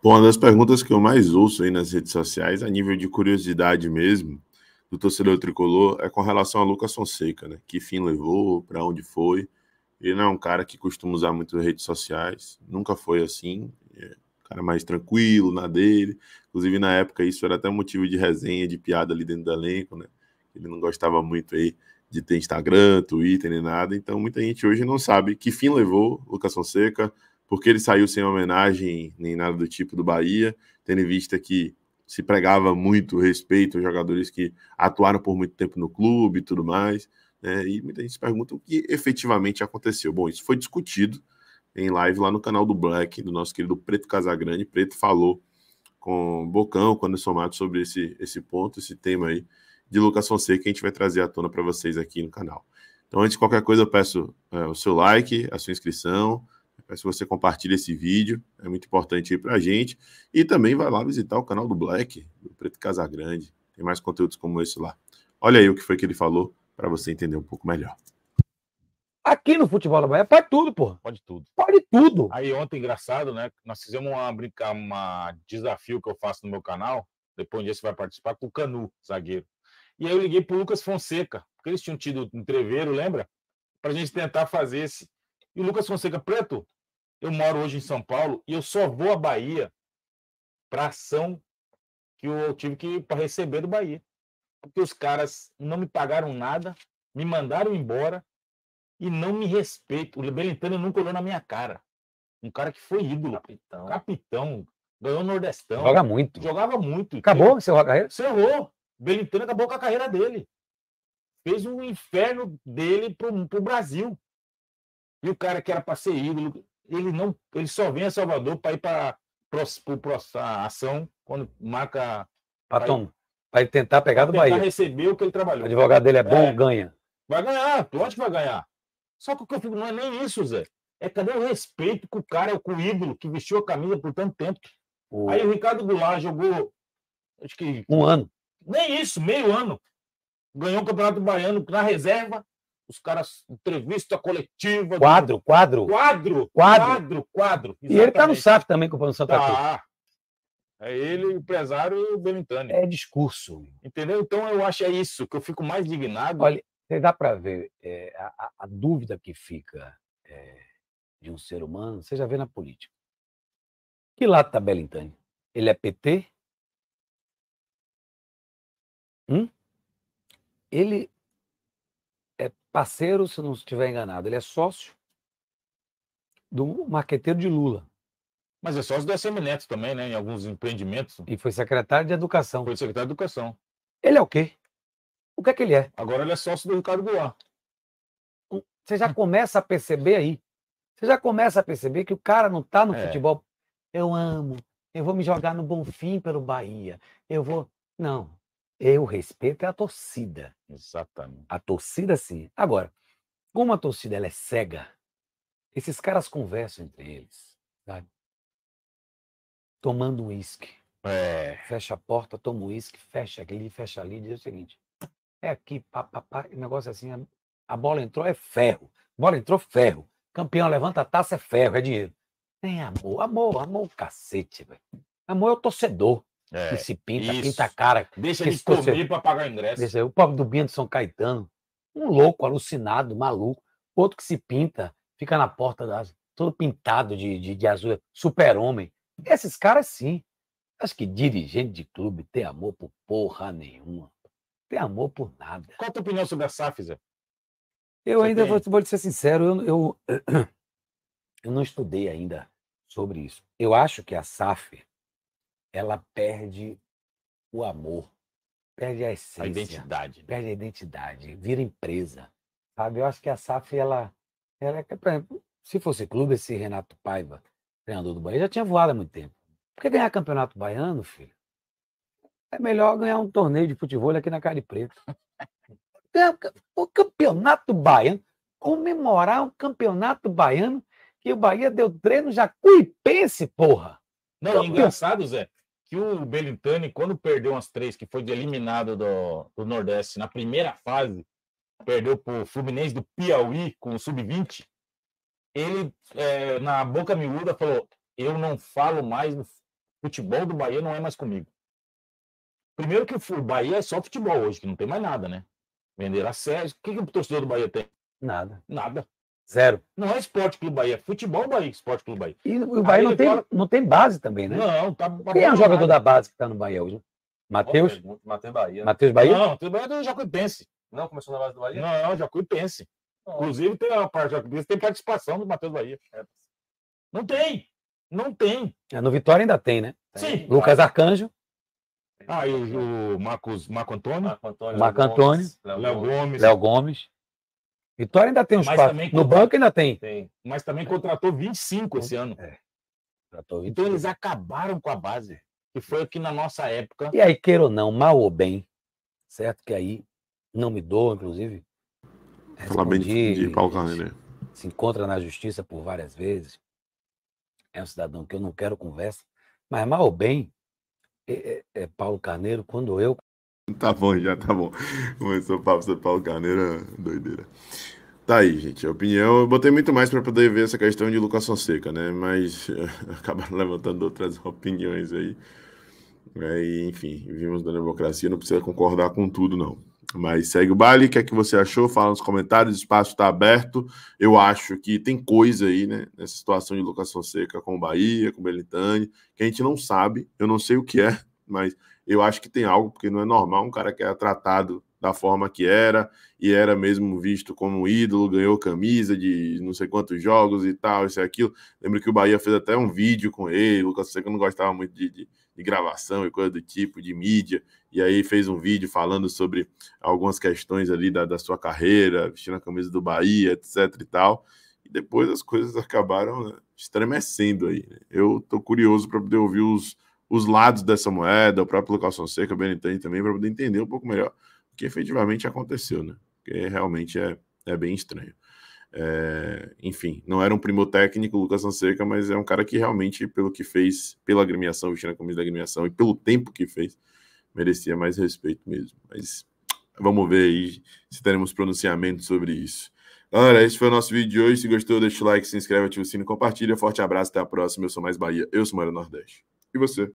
Bom, uma das perguntas que eu mais ouço aí nas redes sociais, a nível de curiosidade mesmo, do torcedor tricolor, é com relação a Lucas Fonseca, né? Que fim levou, para onde foi. Ele não é um cara que costuma usar muito redes sociais, nunca foi assim. É um cara mais tranquilo na dele. Inclusive, na época, isso era até motivo de resenha, de piada ali dentro do elenco, né? Ele não gostava muito aí de ter Instagram, Twitter nem nada. Então, muita gente hoje não sabe que fim levou Lucas Fonseca porque ele saiu sem homenagem nem nada do tipo do Bahia, tendo em vista que se pregava muito respeito aos jogadores que atuaram por muito tempo no clube e tudo mais. Né? E muita gente se pergunta o que efetivamente aconteceu. Bom, isso foi discutido em live lá no canal do Black, do nosso querido Preto Casagrande. Preto falou com Bocão, com Anderson Mato, sobre esse, esse ponto, esse tema aí de Lucas Fonseca, que a gente vai trazer à tona para vocês aqui no canal. Então, antes de qualquer coisa, eu peço é, o seu like, a sua inscrição, é, se você compartilha esse vídeo, é muito importante aí para a gente. E também vai lá visitar o canal do Black, do Preto Casagrande. Tem mais conteúdos como esse lá. Olha aí o que foi que ele falou para você entender um pouco melhor. Aqui no futebol da Bahia é pode tudo, pô. Pode tudo. Pode tudo. Aí ontem, engraçado, né? Nós fizemos uma brincar, um desafio que eu faço no meu canal. Depois um dia você vai participar com o Canu, zagueiro. E aí eu liguei pro Lucas Fonseca, porque eles tinham tido um treveiro, lembra? Pra gente tentar fazer esse e o Lucas Fonseca Preto, eu moro hoje em São Paulo e eu só vou à Bahia para ação que eu tive que para receber do Bahia. Porque os caras não me pagaram nada, me mandaram embora e não me respeitam. O Belintano nunca olhou na minha cara. Um cara que foi ídolo. Capitão. Capitão. Ganhou o Nordestão. Joga muito. Jogava muito. Acabou seu carreira? Cerrou. Belintano acabou com a carreira dele. Fez um inferno dele pro, pro Brasil. E o cara que era para ser ídolo, ele não, ele só vem a Salvador para ir para a ação quando marca para tentar pegar do tentar Bahia. receber o que ele trabalhou. O advogado dele é bom, é. ganha. Vai ganhar, lógico que vai ganhar. Só que o que eu fico não é nem isso, Zé. É cadê o respeito com o cara, com o ídolo que vestiu a camisa por tanto tempo? Aí o Ricardo Goulart jogou, acho que. Um ano. Nem isso, meio ano. Ganhou o Campeonato Baiano na reserva, os caras, entrevista coletiva. Quadro, do... quadro. Quadro, quadro. Quadro, quadro. Exatamente. E ele tá no SAF também, o Santa Cruz. Tá. É ele, o empresário o Belintani. É discurso. Entendeu? Então eu acho é isso, que eu fico mais indignado. Olha, você dá para ver é, a, a, dúvida que fica é, de um ser humano, você já vê na política. Que lado tá Belintani? Ele é PT? Hum? Ele parceiro, se não estiver enganado, ele é sócio do marqueteiro de Lula. Mas é sócio do SM Neto também, né? Em alguns empreendimentos. E foi secretário de Educação. Foi secretário de Educação. Ele é o quê? O que é que ele é? Agora ele é sócio do Ricardo Goulart. Você já começa a perceber aí. Você já começa a perceber que o cara não está no é. futebol. Eu amo. Eu vou me jogar no Bonfim pelo Bahia. Eu vou. Não. Eu é respeito é a torcida. Exatamente. A torcida, sim. Agora, como a torcida ela é cega, esses caras conversam entre eles, sabe? Tomando uísque. É. Fecha a porta, toma uísque, fecha aquele, fecha ali, diz o seguinte: é aqui, papapá, o negócio negócio é assim, a, bola entrou, é ferro. A bola entrou, ferro. Campeão levanta a taça, é ferro, é dinheiro. Tem amor, amor, amor, cacete, velho. Amor é o torcedor. É, que se pinta, isso. pinta a cara. Deixa ele comer você... para pagar ingresso. Deixa, o pobre do Bento São Caetano, um louco, alucinado, maluco. Outro que se pinta, fica na porta da todo pintado de, de, de azul, super-homem. Esses caras, sim. Acho que dirigente de clube tem amor por porra nenhuma. Tem amor por nada. Qual a tua opinião sobre a SAF, Zé? Eu Você ainda tem... vou, vou ser sincero, eu, eu, eu não estudei ainda sobre isso. Eu acho que a SAF ela perde o amor, perde a essência, a identidade, né? perde a identidade, vira empresa, sabe? Eu acho que a SAF ela, ela é por exemplo, se fosse clube esse Renato Paiva, treinador do Bahia, já tinha voado há muito tempo. Porque ganhar campeonato baiano, filho, é melhor ganhar um torneio de futebol aqui na Cari Preta. O campeonato baiano, comemorar um campeonato baiano que o Bahia deu treino já cuipense, porra. Não, Campeão... É engraçado, Zé, que o Belintani, quando perdeu umas três, que foi eliminado do, do Nordeste na primeira fase, perdeu para o Fluminense do Piauí com o Sub-20, ele, é, na boca miúda, falou: Eu não falo mais, o futebol do Bahia não é mais comigo. Primeiro que o Bahia é só futebol hoje, que não tem mais nada, né? Vender a Sérgio. O que, que o torcedor do Bahia tem? Nada. Nada. Zero. Não é Esporte Clube Bahia, é futebol Bahia, Esporte Clube Bahia. E o Bahia não tem, fala... não tem base também, né? Não, tá. Quem é o jogador da base que tá no Bahia hoje? Matheus? Matheus Bahia. Matheus Bahia? Não, Matheus Bahia é do Jacuipense. Não começou na base do Bahia? Não, Jacuipense. Não. Inclusive, tem, a, tem participação do Matheus Bahia. É. Não tem. Não tem. É, no Vitória ainda tem, né? Sim. Lucas Arcanjo. Ah, e o, o Marcos, Marco Antônio? Marco Antônio. Marco Antônio. Léo Gomes. Léo Gomes. Léo Gomes. Vitória ainda tem uns quatro. No banco ainda tem. tem. Mas também contratou 25 esse ano. É. Contratou 25. Então eles acabaram com a base, que foi aqui na nossa época. E aí, queira ou não, mal ou bem, certo? Que aí não me doa, inclusive. Falar bem de, de Paulo Carneiro. Né? Se encontra na justiça por várias vezes. É um cidadão que eu não quero conversa. Mas mal ou bem, é, é, é Paulo Carneiro, quando eu Tá bom, já tá bom. Começou o papo sobre Paulo Carneiro, é doideira. Tá aí, gente, a opinião. Eu botei muito mais para poder ver essa questão de Lucas Fonseca, né? Mas acabaram levantando outras opiniões aí. É, enfim, vimos da democracia, não precisa concordar com tudo, não. Mas segue o baile, o que é que você achou? Fala nos comentários, o espaço está aberto. Eu acho que tem coisa aí, né? Nessa situação de Lucas Fonseca com o Bahia, com o Belitani, que a gente não sabe, eu não sei o que é, mas eu acho que tem algo, porque não é normal um cara que era tratado da forma que era, e era mesmo visto como ídolo, ganhou camisa de não sei quantos jogos e tal, isso e aquilo. Lembro que o Bahia fez até um vídeo com ele, o Lucas Seca não gostava muito de, de, de, gravação e coisa do tipo, de mídia, e aí fez um vídeo falando sobre algumas questões ali da, da sua carreira, vestindo a camisa do Bahia, etc e tal. E depois as coisas acabaram né, estremecendo aí. Né. Eu tô curioso para poder ouvir os os lados dessa moeda, o próprio Lucas Fonseca, o Benetani também, para poder entender um pouco melhor o que efetivamente aconteceu, né? Porque realmente é, é bem estranho. É, enfim, não era um primo técnico, Lucas Fonseca, mas é um cara que realmente, pelo que fez, pela agremiação, vestindo a camisa da agremiação e pelo tempo que fez, merecia mais respeito mesmo. Mas vamos ver aí se teremos pronunciamento sobre isso. Galera, esse foi o nosso vídeo de hoje. Se gostou, deixa o like, se inscreve, ativa o sino, compartilha. Forte abraço, até a próxima. Eu sou Mais Bahia, eu sou Mário Nordeste. E você?